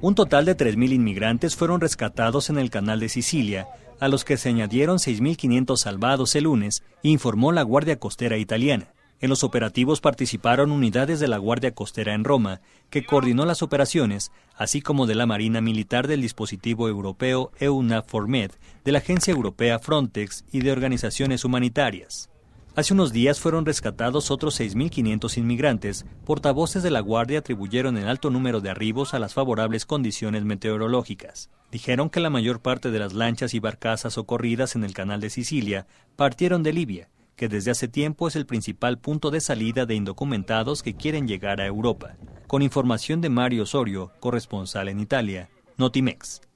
Un total de 3.000 inmigrantes fueron rescatados en el canal de Sicilia, a los que se añadieron 6.500 salvados el lunes, informó la Guardia Costera italiana. En los operativos participaron unidades de la Guardia Costera en Roma, que coordinó las operaciones, así como de la Marina Militar del dispositivo europeo EUNAFORMED, de la Agencia Europea Frontex y de organizaciones humanitarias. Hace unos días fueron rescatados otros 6.500 inmigrantes. Portavoces de la Guardia atribuyeron el alto número de arribos a las favorables condiciones meteorológicas. Dijeron que la mayor parte de las lanchas y barcazas socorridas en el Canal de Sicilia partieron de Libia, que desde hace tiempo es el principal punto de salida de indocumentados que quieren llegar a Europa. Con información de Mario Osorio, corresponsal en Italia, Notimex.